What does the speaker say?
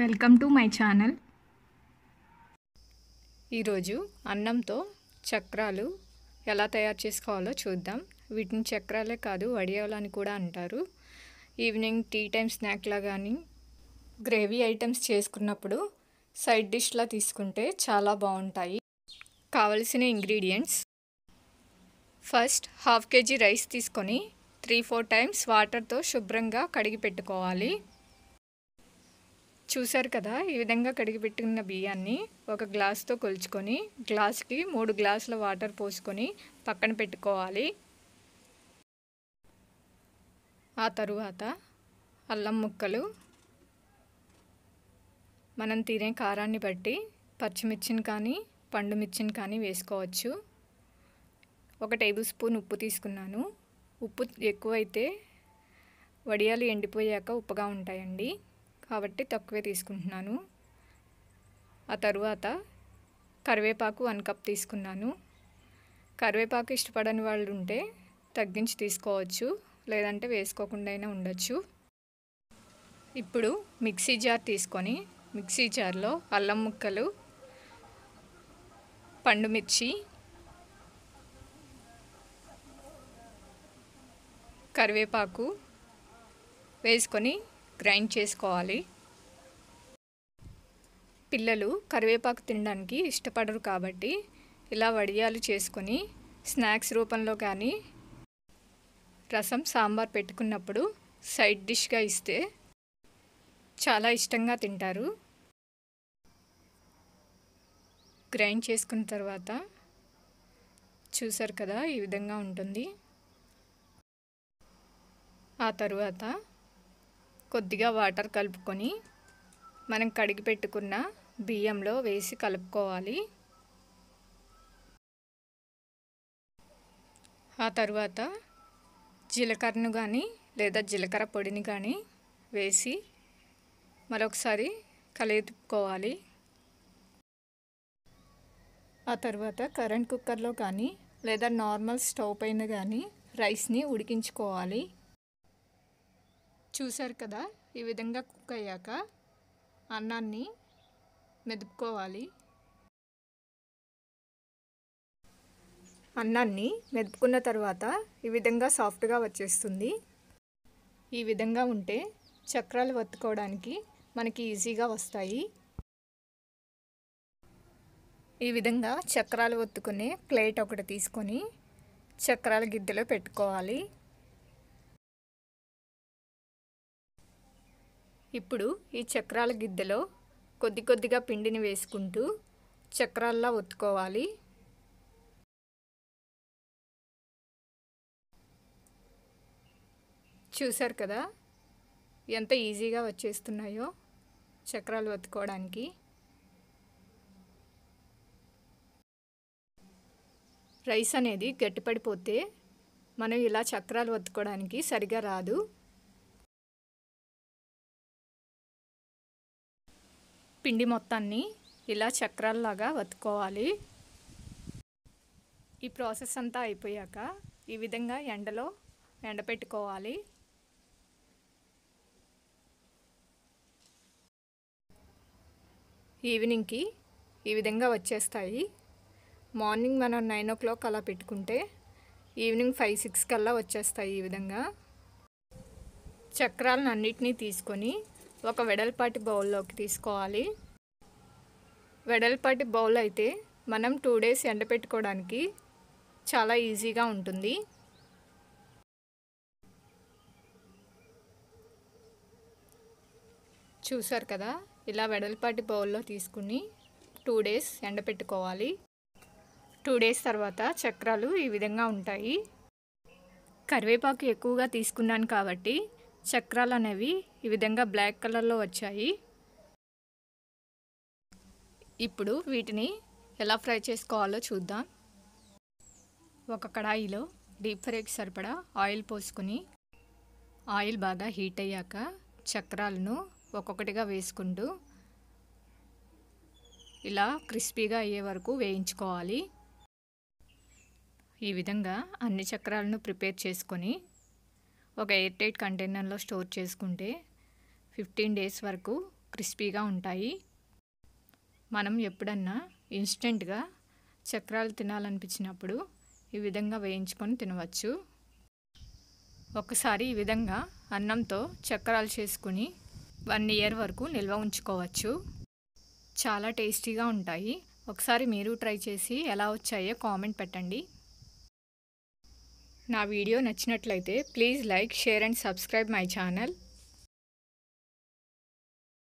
welcome to my channel ఈరోజు అన్నంతో చక్రాలు ఎలా తయారు చేసుకోవాలో చూద్దాం వీటిని చక్రాలే కాదు వడియాలు అని కూడా అంటారు ఈవినింగ్ టీ టైం స్నాక్లా కానీ గ్రేవీ ఐటమ్స్ చేసుకున్నప్పుడు సైడ్ డిష్లా తీసుకుంటే చాలా బాగుంటాయి కావలసిన ingredients first half KG rice తీసుకొని త్రీ ఫోర్ టైమ్స్ వాటర్తో శుభ్రంగా కడిగి పెట్టుకోవాలి చూశారు కదా ఈ విధంగా కడిగి పెట్టిన బియ్యాన్ని ఒక గ్లాస్తో కొలుచుకొని గ్లాస్కి మూడు గ్లాసుల వాటర్ పోసుకొని పక్కన పెట్టుకోవాలి ఆ తరువాత అల్లం ముక్కలు మనం తినే కారాన్ని బట్టి పచ్చిమిర్చిని కానీ పండు మిర్చిని కానీ వేసుకోవచ్చు ఒక టేబుల్ స్పూన్ ఉప్పు తీసుకున్నాను ఉప్పు ఎక్కువైతే వడియాలు ఎండిపోయాక ఉప్పుగా ఉంటాయండి కాబట్టి తక్కువే తీసుకుంటున్నాను ఆ తరువాత కరివేపాకు వన్ కప్ తీసుకున్నాను కరివేపాకు ఇష్టపడని వాళ్ళు ఉంటే తగ్గించి తీసుకోవచ్చు లేదంటే వేసుకోకుండా అయినా ఉండొచ్చు ఇప్పుడు మిక్సీ జార్ తీసుకొని మిక్సీ జార్లో అల్లం ముక్కలు పండుమిర్చి కరివేపాకు వేసుకొని గ్రైండ్ చేసుకోవాలి పిల్లలు కరివేపాకు తినడానికి ఇష్టపడరు కాబట్టి ఇలా వడియాలు చేసుకొని స్నాక్స్ రూపంలో కానీ రసం సాంబార్ పెట్టుకున్నప్పుడు సైడ్ డిష్గా ఇస్తే చాలా ఇష్టంగా తింటారు గ్రైండ్ చేసుకున్న తర్వాత చూసారు కదా ఈ విధంగా ఉంటుంది ఆ తరువాత కొద్దిగా వాటర్ కలుపుకొని మనం కడిగి పెట్టుకున్న బియ్యంలో వేసి కలుపుకోవాలి ఆ తర్వాత జీలకర్రను కానీ లేదా జీలకర్ర పొడిని కానీ వేసి మరొకసారి కలుపుకోవాలి ఆ తర్వాత కరెంట్ కుక్కర్లో కానీ లేదా నార్మల్ స్టవ్ పైన కానీ రైస్ని ఉడికించుకోవాలి చూశారు కదా ఈ విధంగా కుక్ అయ్యాక అన్నాన్ని మెదుపుకోవాలి అన్నాన్ని మెదుపుకున్న తర్వాత ఈ విధంగా సాఫ్ట్గా వచ్చేస్తుంది ఈ విధంగా ఉంటే చక్రాలు వత్తుకోవడానికి మనకి ఈజీగా వస్తాయి ఈ విధంగా చక్రాలు ఒత్తుకునే ప్లేట్ ఒకటి తీసుకొని చక్రాల గిద్దెలో పెట్టుకోవాలి ఇప్పుడు ఈ చక్రాల గిద్దెలో కొద్ది కొద్దిగా పిండిని వేసుకుంటూ చక్రాల్లా ఒత్తుకోవాలి చూశారు కదా ఎంత ఈజీగా వచ్చేస్తున్నాయో చక్రాలు ఒత్తుకోవడానికి రైస్ అనేది గట్టిపడిపోతే మనం ఇలా చక్రాలు ఒత్తుకోవడానికి సరిగా రాదు పిండి మొత్తాన్ని ఇలా చక్రాల్లాగా వత్తుకోవాలి ఈ ప్రాసెస్ అంతా అయిపోయాక ఈ విధంగా ఎండలో ఎండపెట్టుకోవాలి ఈవినింగ్కి ఈ విధంగా వచ్చేస్తాయి మార్నింగ్ మనం నైన్ ఓ క్లాక్ అలా పెట్టుకుంటే ఈవినింగ్ ఫైవ్ సిక్స్ కల్లా వచ్చేస్తాయి ఈ విధంగా చక్రాలను అన్నిటినీ తీసుకొని ఒక వెడల్పాటి బౌల్లోకి తీసుకోవాలి వెడల్పాటి బౌల్ అయితే మనం టూ డేస్ ఎండపెట్టుకోవడానికి చాలా ఈజీగా ఉంటుంది చూసారు కదా ఇలా వెడల్పాటి బౌల్లో తీసుకుని టూ డేస్ ఎండపెట్టుకోవాలి టూ డేస్ తర్వాత చక్రాలు ఈ విధంగా ఉంటాయి కరివేపాకు ఎక్కువగా తీసుకున్నాను కాబట్టి చక్రాలు అనేవి ఈ విధంగా బ్లాక్ కలర్లో వచ్చాయి ఇప్పుడు వీటిని ఎలా ఫ్రై చేసుకోవాలో చూద్దాం ఒక కడాయిలో డీప్ ఫ్రైకి సరిపడా ఆయిల్ పోసుకుని ఆయిల్ బాగా హీట్ అయ్యాక చక్రాలను ఒక్కొక్కటిగా వేసుకుంటూ ఇలా క్రిస్పీగా అయ్యే వరకు వేయించుకోవాలి ఈ విధంగా అన్ని చక్రాలను ప్రిపేర్ చేసుకొని ఒక ఎయిర్ టైట్ కంటైనర్లో స్టోర్ చేసుకుంటే ఫిఫ్టీన్ డేస్ వరకు క్రిస్పీగా ఉంటాయి మనం ఎప్పుడన్నా ఇన్స్టెంట్గా చక్రాలు తినాలనిపించినప్పుడు ఈ విధంగా వేయించుకొని తినవచ్చు ఒకసారి ఈ విధంగా అన్నంతో చక్రాలు చేసుకుని వన్ ఇయర్ వరకు నిల్వ ఉంచుకోవచ్చు చాలా టేస్టీగా ఉంటాయి ఒకసారి మీరు ట్రై చేసి ఎలా వచ్చాయో కామెంట్ పెట్టండి నా వీడియో నచ్చినట్లయితే please like share and subscribe my channel